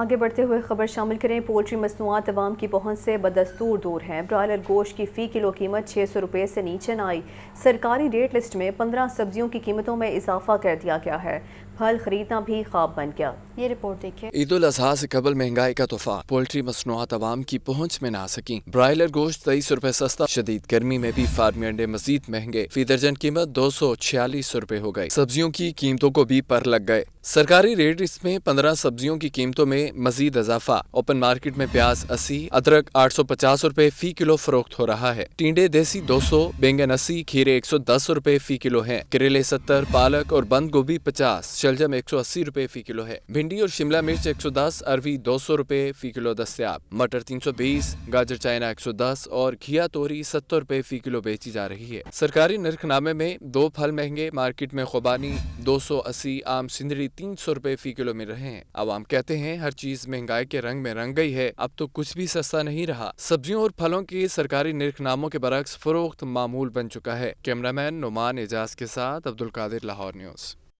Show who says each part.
Speaker 1: आगे बढ़ते हुए खबर शामिल करें पोल्ट्री मसनूआत आवाम की पहुँच से बदस्तूर दूर हैं ब्रॉयर गोश्त की फ़ी किलो कीमत छः सौ रुपये से नीचे न आई सरकारी रेट लिस्ट में पंद्रह सब्जियों की कीमतों में इजाफा कर दिया गया है फल खरीदना भी खाब बन गया ये रिपोर्ट देखिए
Speaker 2: ईद उल अजहा से कबल महंगाई का तोहफा पोल्ट्री मसनूआत आवाम की पहुँच में ना सकी ब्रायलर गोश्त तेईस सौ रुपये सस्ता शदीद गर्मी में भी फार्मी अंडे मजीद महंगे फी दर्जन कीमत दो सौ छियालीस सौ रूपए हो गयी सब्जियों की कीमतों को भी पर लग गए सरकारी रेट इसमें पंद्रह सब्जियों की कीमतों में मजीद इजाफा ओपन मार्केट में प्याज अस्सी अदरक आठ सौ पचास रूपए फी किलो फरोख्त हो रहा है टींडे देसी दो सौ बैंगन अस्सी खीरे एक सौ दस रूपए फी किलो है करेले सत्तर पालक और बंद गोभी पचास शलजम एक सौ अस्सी रूपए फी किलो है भिंडी और शिमला मिर्च एक सौ दस अरवी दो सौ रूपए फी किलो दस्तियाब मटर तीन सौ बीस गाजर चाइना एक सौ दस और घिया तोरी सत्तर रूपए फी किलो बेची जा रही है सरकारी नरखनामे में दो फल महंगे मार्केट में खुबानी दो सौ अस्सी आम सिंदरी तीन सौ रूपए फी किलो मिल रहे हैं आवाम कहते हैं हर चीज महंगाई के रंग में रंग गई है अब तो कुछ भी सस्ता नहीं रहा सब्जियों और फलों के सरकारी निरख नामों के बरक्स फरोख्त मामूल बन चुका है कैमरामैन नुमान एजाज के साथ अब्दुल कादिर लाहौर न्यूज़